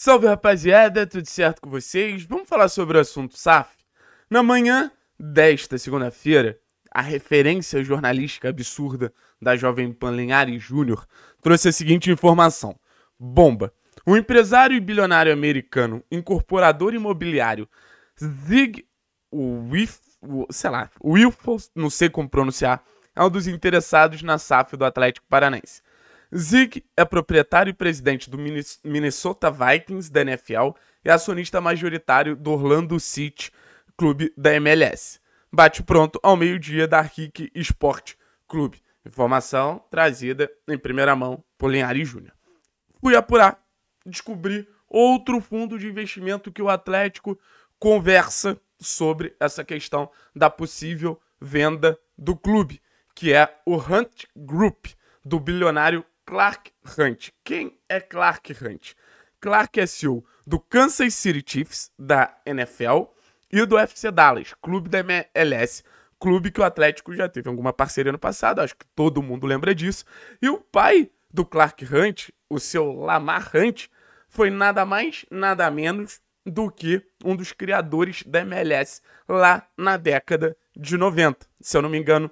Salve rapaziada, tudo certo com vocês? Vamos falar sobre o assunto SAF? Na manhã desta segunda-feira, a referência jornalística absurda da jovem Pan Linhares Júnior trouxe a seguinte informação: bomba. O empresário e bilionário americano, incorporador imobiliário Zig Wif, sei lá, Wilfos, não sei como pronunciar, é um dos interessados na SAF do Atlético Paranense. Zig é proprietário e presidente do Minnesota Vikings da NFL e acionista majoritário do Orlando City, clube da MLS. Bate pronto ao meio-dia da Rick Sport Clube. Informação trazida em primeira mão por Linhares Júnior. Fui apurar, descobri outro fundo de investimento que o Atlético conversa sobre essa questão da possível venda do clube, que é o Hunt Group, do bilionário Clark Hunt. Quem é Clark Hunt? Clark é CEO do Kansas City Chiefs, da NFL, e do FC Dallas, clube da MLS, clube que o Atlético já teve alguma parceria no passado, acho que todo mundo lembra disso. E o pai do Clark Hunt, o seu Lamar Hunt, foi nada mais, nada menos do que um dos criadores da MLS lá na década de 90, se eu não me engano,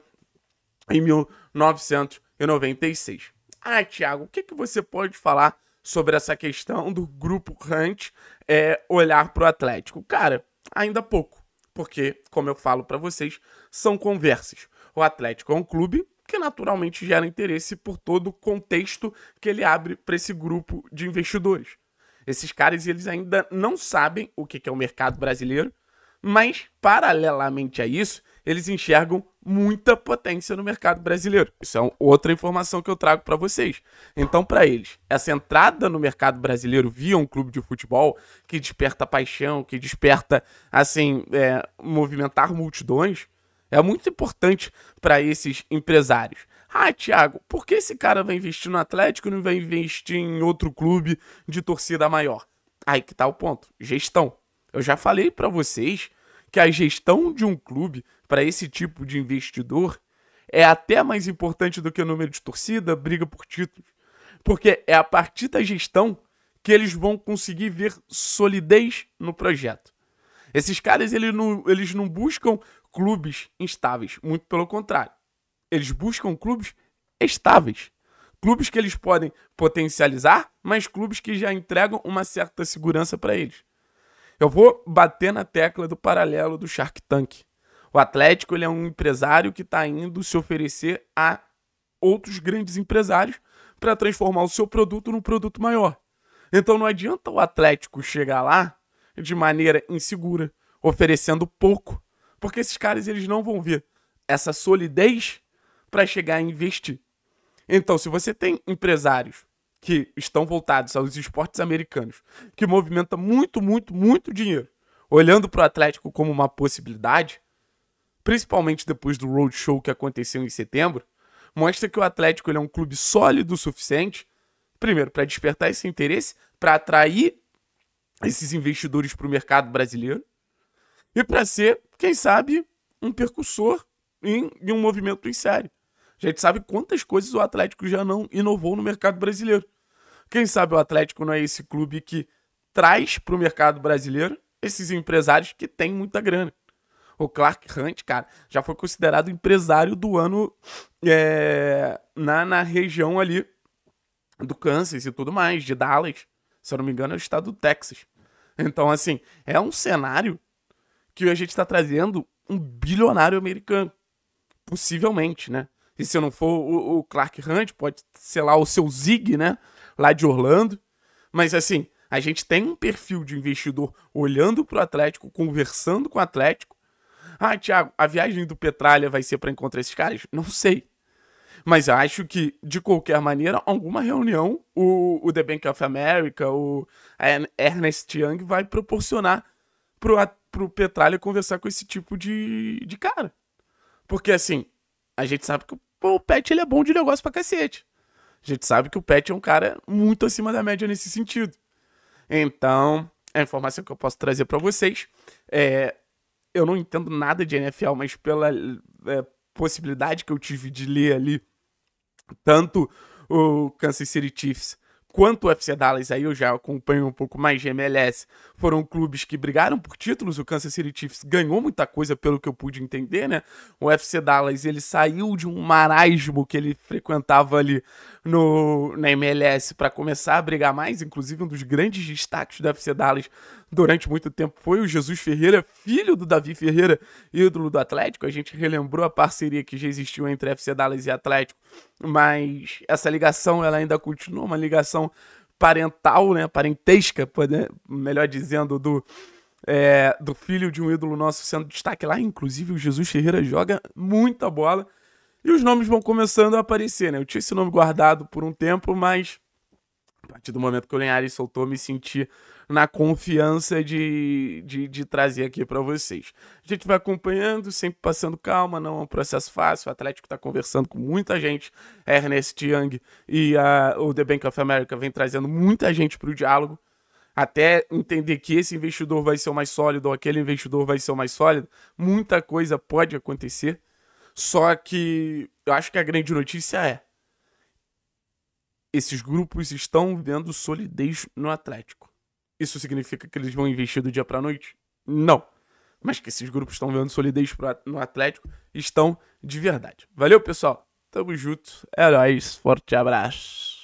em 1996. Ah, Thiago, o que, que você pode falar sobre essa questão do grupo Hunt é, olhar para o Atlético? Cara, ainda pouco, porque, como eu falo para vocês, são conversas. O Atlético é um clube que naturalmente gera interesse por todo o contexto que ele abre para esse grupo de investidores. Esses caras eles ainda não sabem o que é o mercado brasileiro, mas paralelamente a isso, eles enxergam muita potência no mercado brasileiro. Isso é outra informação que eu trago para vocês. Então, para eles, essa entrada no mercado brasileiro via um clube de futebol que desperta paixão, que desperta, assim, é, movimentar multidões, é muito importante para esses empresários. Ah, Thiago, por que esse cara vai investir no Atlético e não vai investir em outro clube de torcida maior? Aí que tá o ponto. Gestão. Eu já falei para vocês que a gestão de um clube para esse tipo de investidor é até mais importante do que o número de torcida, briga por títulos. Porque é a partir da gestão que eles vão conseguir ver solidez no projeto. Esses caras eles não, eles não buscam clubes instáveis, muito pelo contrário. Eles buscam clubes estáveis. Clubes que eles podem potencializar, mas clubes que já entregam uma certa segurança para eles. Eu vou bater na tecla do paralelo do Shark Tank. O Atlético ele é um empresário que está indo se oferecer a outros grandes empresários para transformar o seu produto num produto maior. Então não adianta o Atlético chegar lá de maneira insegura, oferecendo pouco, porque esses caras eles não vão ver essa solidez para chegar a investir. Então, se você tem empresários que estão voltados aos esportes americanos, que movimenta muito, muito, muito dinheiro, olhando para o Atlético como uma possibilidade, principalmente depois do roadshow que aconteceu em setembro, mostra que o Atlético é um clube sólido o suficiente, primeiro, para despertar esse interesse, para atrair esses investidores para o mercado brasileiro e para ser, quem sabe, um percussor em, em um movimento em série. A gente sabe quantas coisas o Atlético já não inovou no mercado brasileiro. Quem sabe o Atlético não é esse clube que traz para o mercado brasileiro esses empresários que têm muita grana. O Clark Hunt, cara, já foi considerado empresário do ano é, na, na região ali do Kansas e tudo mais, de Dallas. Se eu não me engano, é o estado do Texas. Então, assim, é um cenário que a gente está trazendo um bilionário americano. Possivelmente, né? E se não for o, o Clark Hunt, pode ser lá o seu Zig, né? lá de Orlando. Mas assim, a gente tem um perfil de investidor olhando para o Atlético, conversando com o Atlético. Ah, Thiago, a viagem do Petralha vai ser para encontrar esses caras? Não sei. Mas acho que, de qualquer maneira, alguma reunião o, o The Bank of America, o Ernest Young vai proporcionar para pro Petralha conversar com esse tipo de, de cara. Porque, assim, a gente sabe que pô, o Pet ele é bom de negócio para cacete. A gente sabe que o Pet é um cara muito acima da média nesse sentido. Então, a informação que eu posso trazer para vocês é. Eu não entendo nada de NFL, mas pela é, possibilidade que eu tive de ler ali tanto o Kansas City Chiefs quanto o UFC Dallas, aí eu já acompanho um pouco mais de MLS, foram clubes que brigaram por títulos, o Kansas City Chiefs ganhou muita coisa, pelo que eu pude entender, né? O UFC Dallas, ele saiu de um marasmo que ele frequentava ali no, na MLS para começar a brigar mais, inclusive um dos grandes destaques do UFC Dallas durante muito tempo foi o Jesus Ferreira, filho do Davi Ferreira, ídolo do Atlético, a gente relembrou a parceria que já existiu entre UFC Dallas e Atlético, mas essa ligação ela ainda continua uma ligação parental, né, parentesca, poder, melhor dizendo, do, é, do filho de um ídolo nosso sendo destaque lá. Inclusive, o Jesus Ferreira joga muita bola. E os nomes vão começando a aparecer, né? Eu tinha esse nome guardado por um tempo, mas partir do momento que o Linhares soltou, me senti na confiança de, de, de trazer aqui para vocês. A gente vai acompanhando, sempre passando calma, não é um processo fácil. O Atlético está conversando com muita gente. Ernest Young e a, o The Bank of America vem trazendo muita gente para o diálogo. Até entender que esse investidor vai ser o mais sólido ou aquele investidor vai ser o mais sólido, muita coisa pode acontecer. Só que eu acho que a grande notícia é: esses grupos estão vendo solidez no Atlético. Isso significa que eles vão investir do dia para noite? Não. Mas que esses grupos estão vendo solidez no Atlético, estão de verdade. Valeu, pessoal. Tamo junto. É nóis. Forte abraço.